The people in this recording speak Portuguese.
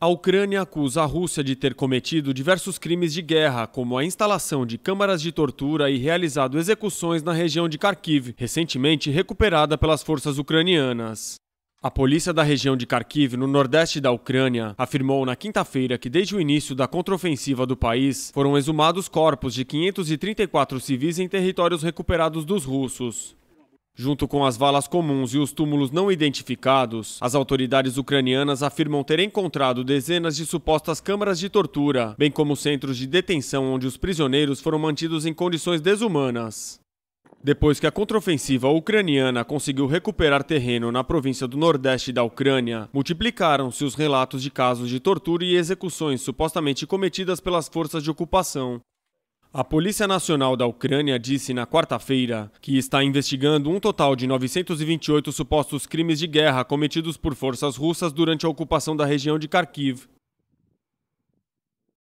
A Ucrânia acusa a Rússia de ter cometido diversos crimes de guerra, como a instalação de câmaras de tortura e realizado execuções na região de Kharkiv, recentemente recuperada pelas forças ucranianas. A polícia da região de Kharkiv, no nordeste da Ucrânia, afirmou na quinta-feira que desde o início da contraofensiva do país foram exumados corpos de 534 civis em territórios recuperados dos russos. Junto com as valas comuns e os túmulos não identificados, as autoridades ucranianas afirmam ter encontrado dezenas de supostas câmaras de tortura, bem como centros de detenção onde os prisioneiros foram mantidos em condições desumanas. Depois que a contraofensiva ucraniana conseguiu recuperar terreno na província do Nordeste da Ucrânia, multiplicaram-se os relatos de casos de tortura e execuções supostamente cometidas pelas forças de ocupação. A Polícia Nacional da Ucrânia disse na quarta-feira que está investigando um total de 928 supostos crimes de guerra cometidos por forças russas durante a ocupação da região de Kharkiv